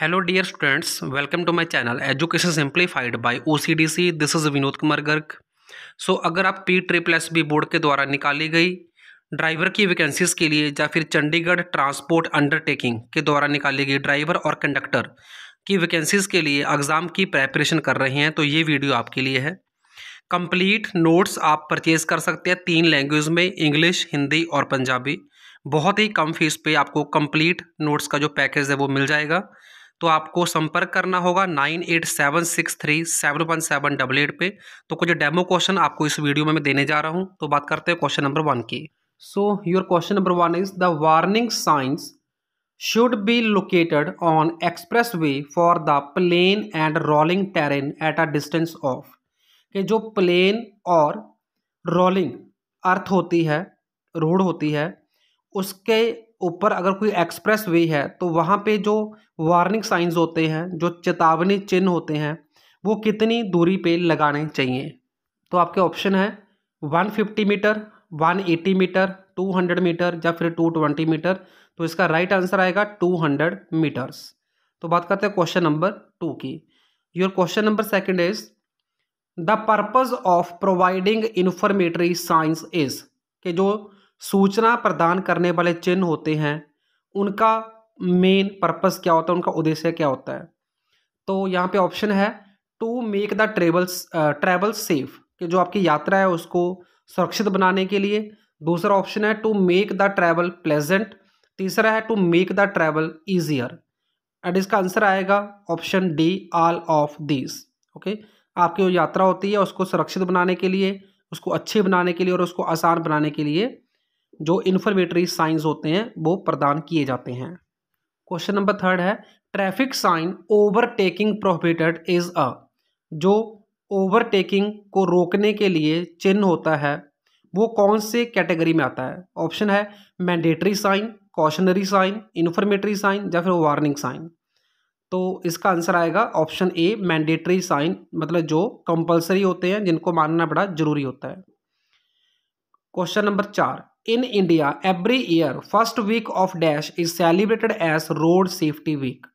hello dear students welcome to my channel education simplified by OCDC this is Vinod Kumar Garg so अगर आप P triple S B board के द्वारा निकाली गई driver की वैकेंसीज के लिए या फिर चंडीगढ़ ट्रांसपोर्ट अंडरटेकिंग के द्वारा निकाली गई ड्राइवर और कंडक्टर की वैकेंसीज के लिए एग्ज़ाम की प्रेपरेशन कर रहे हैं तो ये वीडियो आपके लिए है कंप्लीट नोट्स आप परचेज़ कर सकते हैं तीन लैंग्वेज में इंग्लिश हिंदी और पंजाबी बहुत ही कम फीस पे आपको कंप्लीट नोट्स का जो पैकेज है वो मिल जाएगा तो आपको संपर्क करना होगा nine eight seven six three seven one seven double eight पे तो कुछ डेमो क्वेश्चन आपको इस वीडियो में मैं देने जा रहा हूँ तो बात करते हैं क्वेश्चन नंबर वन की so your question number one is the warning signs should be located on expressway for the plain and rolling terrain at a distance of कि जो प्लेन और रोलिंग अर्थ होती है रोड होती है उसके ऊपर अगर कोई एक्सप्रेस वे है तो वहाँ पे जो वार्निंग साइंस होते हैं जो चेतावनी चिन्ह होते हैं वो कितनी दूरी पे लगाने चाहिए तो आपके ऑप्शन है 150 मीटर 180 मीटर 200 मीटर या फिर 220 मीटर तो इसका राइट आंसर आएगा 200 मीटर्स तो बात करते हैं क्वेश्चन नंबर टू की your question number second is the purpose of providing informatory signs is के जो सूचना प्रदान करने वाले चिन्ह होते हैं उनका मेन पर्पस क्या होता है उनका उद्देश्य क्या होता है तो यहाँ पे ऑप्शन है to make the travels travel safe कि जो आपकी यात्रा है उसको सुरक्षित बनाने के लिए दूसरा ऑप्शन है to make the travel pleasant तीसरा है to make the travel easier and इसका आंसर आएगा option D all of these okay आपकी जो यात्रा होती है उसको सुरक्षित बनाने के लिए उसको अच्छी बनाने के लिए और उसको आसान बनाने के लिए जो इन्फॉर्मेटरी साइंस होते हैं वो प्रदान किए जाते हैं क्वेश्चन नंबर थर्ड है traffic sign overtaking prohibited is a जो ओवरटेकिंग को रोकने के लिए चिन्ह होता है वो कौन से कैटेगरी में आता है ऑप्शन है mandatory sign cautionary sign informatory sign या फिर वार्निंग साइन तो इसका आंसर आएगा ऑप्शन ए मैंडेटरी साइन मतलब जो कंपलसरी होते हैं जिनको मानना बड़ा ज़रूरी होता है क्वेश्चन नंबर चार in India every year first week of dash is celebrated as road safety week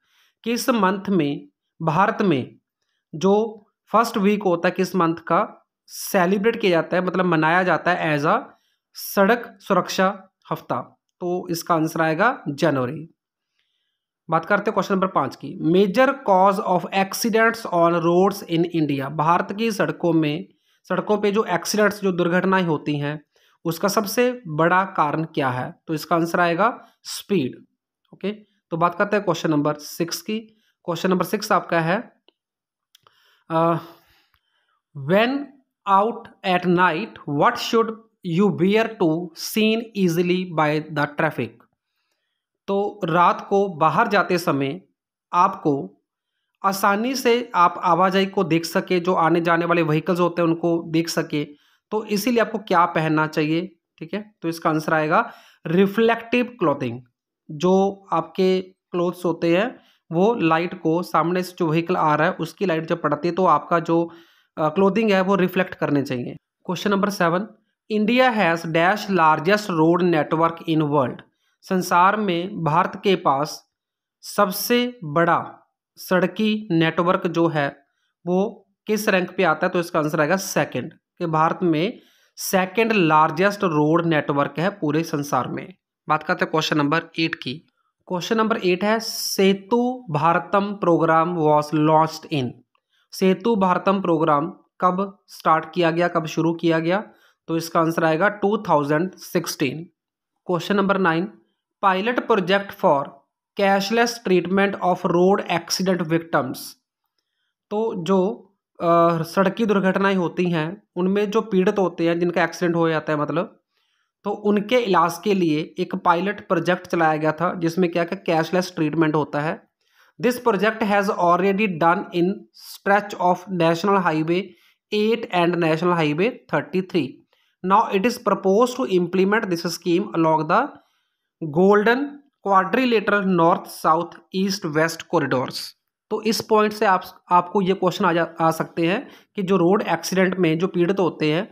किस मंथ में भारत में जो फर्स्ट वीक होता है किस मंथ का सेलिब्रेट किया जाता है मतलब मनाया जाता है एज अ सड़क सुरक्षा हफ्ता तो इसका आंसर आएगा जनवरी बात करते हैं क्वेश्चन नंबर पाँच की major cause of accidents on roads in India Bharat की सड़कों में सड़कों पे जो एक्सीडेंट्स जो दुर्घटनाएं होती हैं उसका सबसे बड़ा कारण क्या है तो इसका आंसर आएगा स्पीड ओके तो बात करते हैं क्वेश्चन नंबर सिक्स की क्वेश्चन नंबर सिक्स आपका है when out at night what should you wear to seen easily by the traffic तो रात को बाहर जाते समय आपको आसानी से आप आवाजाही को देख सके जो आने जाने वाले व्हीकल्स होते हैं उनको देख सके तो इसीलिए आपको क्या पहनना चाहिए ठीक है तो इसका आंसर आएगा रिफ्लेक्टिव क्लॉथिंग जो आपके क्लोथ्स होते हैं वो लाइट को सामने से जो व्हीकल आ रहा है उसकी लाइट जब पड़ती है तो आपका जो क्लोथिंग है वो रिफ्लेक्ट करने चाहिए question number seven India has dash largest road network in world संसार में भारत के पास सबसे बड़ा सड़की नेटवर्क जो है वो किस रैंक पे आता है तो इसका आंसर आएगा सेकंड ये भारत में सेकंड लार्जेस्ट रोड नेटवर्क है पूरे संसार में बात करते हैं क्वेश्चन नंबर एट की क्वेश्चन नंबर एट है Setu Bharatam programme was launch in Setu Bharatam programme कब स्टार्ट किया गया कब शुरू किया गया तो इसका आंसर आएगा 2016 question number nine pilot project for cashless treatment of road accident victims तो जो सड़की दुर्घटनाएं होती हैं उनमें जो पीड़ित होते हैं जिनका एक्सीडेंट हो जाता है मतलब तो उनके इलाज के लिए एक पायलट प्रोजेक्ट चलाया गया था जिसमें क्या क्या कैशलेस ट्रीटमेंट होता है this project has already done in stretch of national highway eight and national highway thirty three now it is propose to implement this scheme along the golden quadrilateral north south east west corridors तो इस point से आप आपको ये question आ जा आ सकते हैं कि जो रोड एक्सीडेंट में जो पीड़ित होते हैं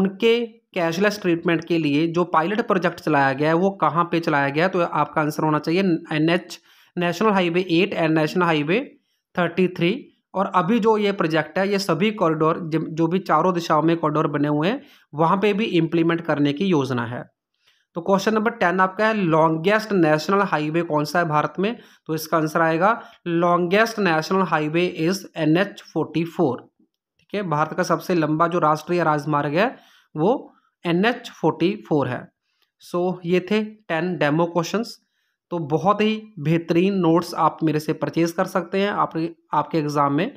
उनके कैशलेस ट्रीटमेंट के लिए जो पायलट प्रोजेक्ट चलाया गया है वो कहाँ पे चलाया गया है तो आपका आंसर होना चाहिए N H national highway eight and national highway thirty three और अभी जो ये प्रोजेक्ट है ये सभी कॉरिडोर जो भी चारों दिशाओं में कॉरिडोर बने हुए हैं वहाँ पर भी इम्प्लीमेंट करने की योजना है तो क्वेश्चन नंबर टेन आपका है लॉन्गेस्ट नेशनल हाईवे कौन सा है भारत में तो इसका आंसर आएगा longest national highway is N H forty four ठीक है भारत का सबसे लंबा जो राष्ट्रीय राजमार्ग है वो एन एच फोर्टी फोर है सो so, ये थे टेन डेमो क्वेश्चंस तो बहुत ही बेहतरीन नोट्स आप मेरे से परचेज कर सकते हैं आप, आपके एग्ज़ाम में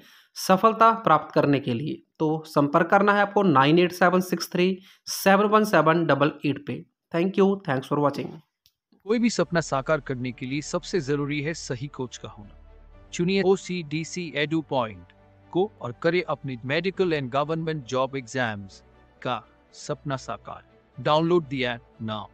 सफलता प्राप्त करने के लिए तो संपर्क करना है आपको nine eight seven six three seven one seven double eight पे thank you thanks for watching कोई भी सपना साकार करने के लिए सबसे जरूरी है सही कोच का होना चुनिए O C D C edu point को और करे अपने medical and government job exams का सपना साकार डाउनलोड दिया नाउ